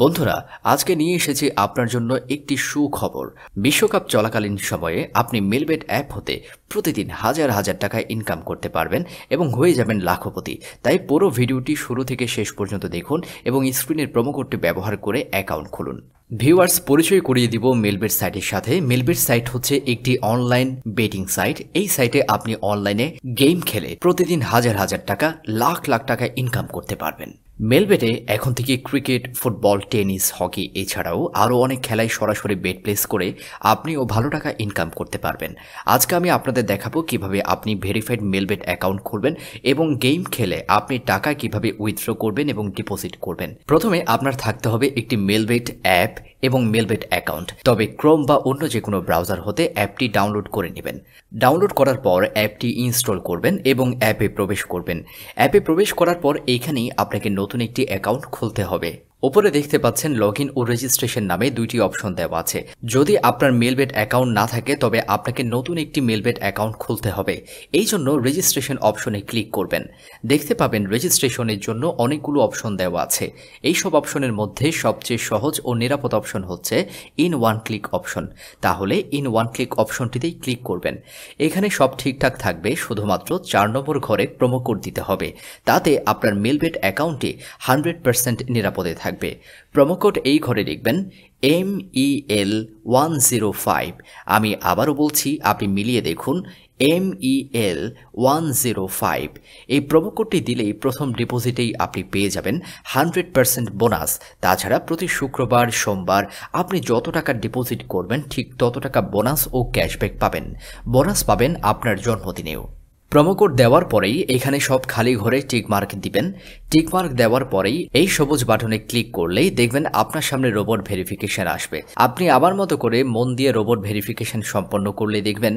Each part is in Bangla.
বন্ধুরা আজকে নিয়ে এসেছি আপনার জন্য একটি সুখবর বিশ্বকাপ চলাকালীন সময়ে আপনি মেলবেট অ্যাপ হতে প্রতিদিন হাজার হাজার টাকা ইনকাম করতে পারবেন এবং হয়ে যাবেন লাখপতি তাই পুরো ভিডিওটি শুরু থেকে শেষ পর্যন্ত দেখুন এবং স্ক্রিনের কোডটি ব্যবহার করে অ্যাকাউন্ট খুলুন ভিউয়ার্স পরিচয় করিয়ে দিব মেলবেট সাইটের সাথে মেলবেট সাইট হচ্ছে একটি অনলাইন বেটিং সাইট এই সাইটে আপনি অনলাইনে গেম খেলে প্রতিদিন হাজার হাজার টাকা লাখ লাখ টাকা ইনকাম করতে পারবেন মেলবেটে এখন থেকে ক্রিকেট ফুটবল টেনিস হকি এছাড়াও আরও অনেক খেলায় সরাসরি বেট প্লেস করে আপনিও ভালো টাকা ইনকাম করতে পারবেন আজকে আমি আপনাদের দেখাবো কিভাবে আপনি ভেরিফাইড মেলবেট অ্যাকাউন্ট খুলবেন এবং গেম খেলে আপনি টাকা কিভাবে উইথড্র করবেন এবং ডিপোজিট করবেন প্রথমে আপনার থাকতে হবে একটি মেলবেট অ্যাপ এবং মেলবেট অ্যাকাউন্ট তবে ক্রোম বা অন্য যে কোনো ব্রাউজার হতে অ্যাপটি ডাউনলোড করে নেবেন ডাউনলোড করার পর অ্যাপটি ইনস্টল করবেন এবং অ্যাপে প্রবেশ করবেন অ্যাপে প্রবেশ করার পর এইখানেই আপনাকে নতুন একটি অ্যাকাউন্ট খুলতে হবে ওপরে দেখতে পাচ্ছেন লগ ও রেজিস্ট্রেশন নামে দুইটি অপশন দেওয়া আছে যদি আপনার মেলবেট অ্যাকাউন্ট না থাকে তবে আপনাকে নতুন একটি মেলবেট অ্যাকাউন্ট খুলতে হবে এই জন্য রেজিস্ট্রেশন অপশনে ক্লিক করবেন দেখতে পাবেন রেজিস্ট্রেশনের জন্য অনেকগুলো অপশন দেওয়া আছে এই সব অপশনের মধ্যে সবচেয়ে সহজ ও নিরাপদ অপশন হচ্ছে ইন ওয়ান ক্লিক অপশন তাহলে ইন ওয়ান ক্লিক অপশনটিতেই ক্লিক করবেন এখানে সব ঠিকঠাক থাকবে শুধুমাত্র চার নম্বর ঘরে প্রোমো কোড দিতে হবে তাতে আপনার মেলবেট অ্যাকাউন্টটি হান্ড্রেড পার্সেন্ট নিরাপদে থাকবে থাকবে প্রমোকোড এই ঘরে লিখবেন M E L one zero five আমি আবারও বলছি আপনি মিলিয়ে দেখুন M E L one zero five এই প্রমোকোডটি দিলেই প্রথম ডিপোজিটেই আপনি পেয়ে যাবেন হান্ড্রেড পারসেন্ট বোনাস তাছাড়া প্রতি শুক্রবার সোমবার আপনি যত টাকা ডিপোজিট করবেন ঠিক তত টাকা বোনাস ও ক্যাশব্যাক পাবেন বোনাস পাবেন আপনার জন্মদিনেও প্রমোকোড দেওয়ার পরেই এখানে সব খালি ঘরে টিকমার্ক দিবেন টিকমার্ক দেওয়ার পরেই এই সবুজ বাটনে ক্লিক করলেই দেখবেন আপনার সামনে রোবট ভেরিফিকেশন আসবে আপনি আমার মতো করে মন দিয়ে রোবট ভেরিফিকেশন সম্পন্ন করলে দেখবেন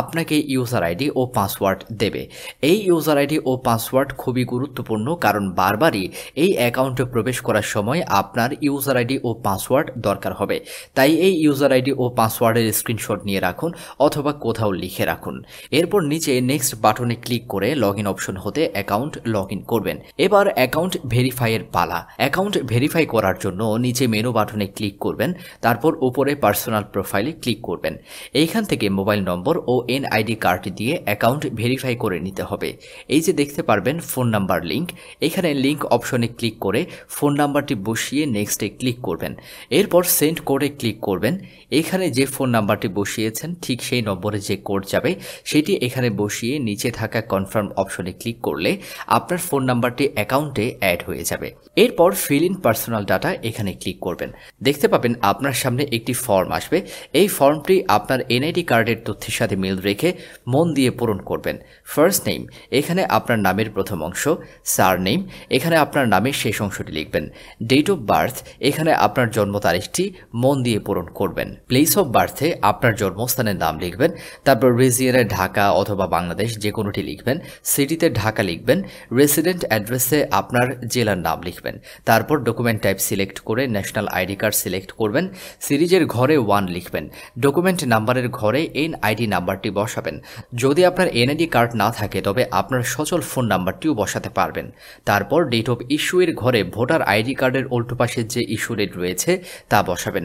আপনাকে ইউজার আইডি ও পাসওয়ার্ড দেবে এই ইউজার আইডি ও পাসওয়ার্ড খুবই গুরুত্বপূর্ণ কারণ বারবারই এই অ্যাকাউন্টে প্রবেশ করার সময় আপনার ইউজার আইডি ও পাসওয়ার্ড দরকার হবে তাই এই ইউজার আইডি ও পাসওয়ার্ডের স্ক্রিনশট নিয়ে রাখুন অথবা কোথাও লিখে রাখুন এরপর নিচে নেক্সট বাটনে ক্লিক করে লগ ইন অপশন হতে অ্যাকাউন্ট লগ ইন করবেন এবার অ্যাকাউন্ট ভেরিফাইয়ের পালা অ্যাকাউন্ট ভেরিফাই করার জন্য নিচে মেনু বাটনে ক্লিক করবেন তারপর উপরে পার্সোনাল প্রোফাইলে ক্লিক করবেন এইখান থেকে মোবাইল নম্বর ও এনআইডি কার্ড দিয়ে অ্যাকাউন্ট ভেরিফাই করে নিতে হবে এই যে দেখতে পারবেন ফোন নাম্বার লিঙ্ক এখানে লিঙ্ক অপশনে ক্লিক করে ফোন নাম্বারটি বসিয়ে নেক্সটে ক্লিক করবেন এরপর সেন্ড কোডে ক্লিক করবেন এখানে যে ফোন নাম্বারটি বসিয়েছেন ঠিক সেই নম্বরে যে কোড যাবে সেটি এখানে বসিয়ে নিচে নিচে থাকা কনফার্ম অপশনে ক্লিক করলে আপনার ফোন নাম্বারটি অ্যাকাউন্টে অ্যাড হয়ে যাবে এরপর ফিল ইন পার্সোনাল ডাটা এখানে ক্লিক করবেন দেখতে পাবেন আপনার সামনে একটি ফর্ম আসবে এই ফর্মটি আপনার এনআইডি কার্ডের তথ্যের সাথে মিল রেখে মন দিয়ে পূরণ করবেন ফার্স্ট নেম এখানে আপনার নামের প্রথম অংশ সার নেম এখানে আপনার নামের শেষ অংশটি লিখবেন ডেট অফ বার্থ এখানে আপনার জন্ম তারিখটি মন দিয়ে পূরণ করবেন প্লেস অফ বার্থে আপনার জন্মস্থানের নাম লিখবেন তারপর রেজিয়ানে ঢাকা অথবা বাংলাদেশ যে কোনোটি লিখবেন সিটিতে ঢাকা লিখবেন রেসিডেন্ট অ্যাড্রেসে আপনার জেলার নাম লিখবেন তারপর ডকুমেন্ট টাইপ সিলেক্ট করে ন্যাশনাল আইডি কার্ড সিলেক্ট করবেন সিরিজের ঘরে ওয়ান লিখবেন ডকুমেন্ট নাম্বারের ঘরে এন আইডি নাম্বারটি বসাবেন যদি আপনার এনআইডি কার্ড না থাকে তবে আপনার সচল ফোন নাম্বারটিও বসাতে পারবেন তারপর ডেট অফ ইস্যুয়ের ঘরে ভোটার আইডি কার্ডের উল্টো পাশে যে ইস্যু ডেট রয়েছে তা বসাবেন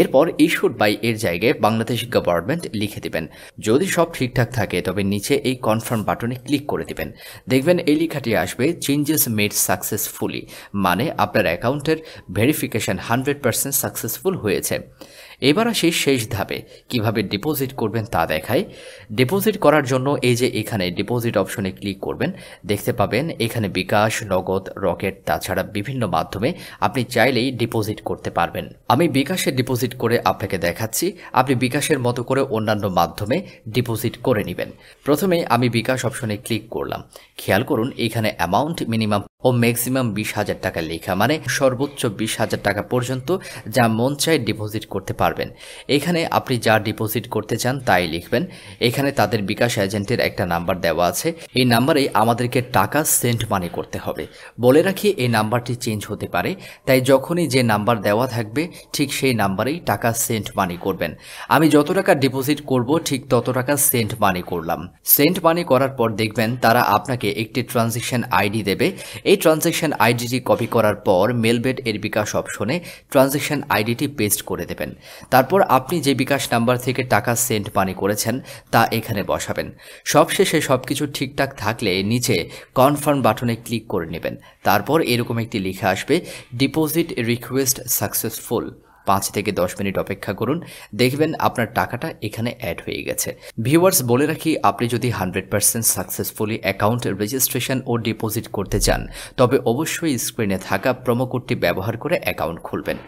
এরপর ইস্যুড বাই এর জায়গায় বাংলাদেশ গভর্নমেন্ট লিখে দেবেন যদি সব ঠিকঠাক থাকে তবে নিচে এই কনফার্ম কনফার্ম বাটনে ক্লিক করে দিবেন দেখবেন এই লেখাটি আসবে চেঞ্জেস মেড সাকসেসফুলি মানে আপনার অ্যাকাউন্টের ভেরিফিকেশান হান্ড্রেড পার্সেন্ট সাকসেসফুল হয়েছে এবার আসি শেষ ধাপে কিভাবে ডিপোজিট করবেন তা দেখায় ডিপোজিট করার জন্য এই যে এখানে ডিপোজিট অপশনে ক্লিক করবেন দেখতে পাবেন এখানে বিকাশ নগদ রকেট তাছাড়া বিভিন্ন মাধ্যমে আপনি চাইলেই ডিপোজিট করতে পারবেন আমি বিকাশে ডিপোজিট করে আপনাকে দেখাচ্ছি আপনি বিকাশের মতো করে অন্যান্য মাধ্যমে ডিপোজিট করে নেবেন প্রথমে আমি বিকাশ অপশনে ক্লিক করলাম খেয়াল করুন এখানে অ্যামাউন্ট মিনিমাম ও ম্যাক্সিমাম বিশ হাজার টাকা লেখা মানে সর্বোচ্চ বিশ হাজার টাকা পর্যন্ত যা মন চায় ডিপোজিট করতে পারবেন এখানে আপনি যা ডিপোজিট করতে চান তাই লিখবেন এখানে তাদের বিকাশ এজেন্টের একটা নাম্বার দেওয়া আছে এই নাম্বারে আমাদেরকে টাকা সেন্ট মানি করতে হবে বলে রাখি এই নাম্বারটি চেঞ্জ হতে পারে তাই যখনই যে নাম্বার দেওয়া থাকবে ঠিক সেই নাম্বারেই টাকা সেন্ট মানি করবেন আমি যত টাকা ডিপোজিট করব ঠিক তত টাকা সেন্ট মানি করলাম সেন্ট মানি করার পর দেখবেন তারা আপনাকে একটি ট্রানজেকশন আইডি দেবে এই ট্রানজেকশন আইডিটি কপি করার পর মেলবেট এর বিকাশ অপশনে ট্রানজেকশন আইডিটি পেস্ট করে দেবেন তারপর আপনি যে বিকাশ নাম্বার থেকে টাকা সেন্ড পানি করেছেন তা এখানে বসাবেন সবশেষে সব কিছু ঠিকঠাক থাকলে নিচে কনফার্ম বাটনে ক্লিক করে নেবেন তারপর এরকম একটি লেখা আসবে ডিপোজিট রিকোয়েস্ট সাকসেসফুল পাঁচ থেকে দশ মিনিট অপেক্ষা করুন দেখবেন আপনার টাকাটা এখানে অ্যাড হয়ে গেছে ভিউয়ার্স বলে রাখি আপনি যদি hundred percent successfully account registration ও ডিপোজিট করতে চান তবে অবশ্যই স্ক্রিনে থাকা প্রোমো কোডটি ব্যবহার করে অ্যাকাউন্ট খুলবেন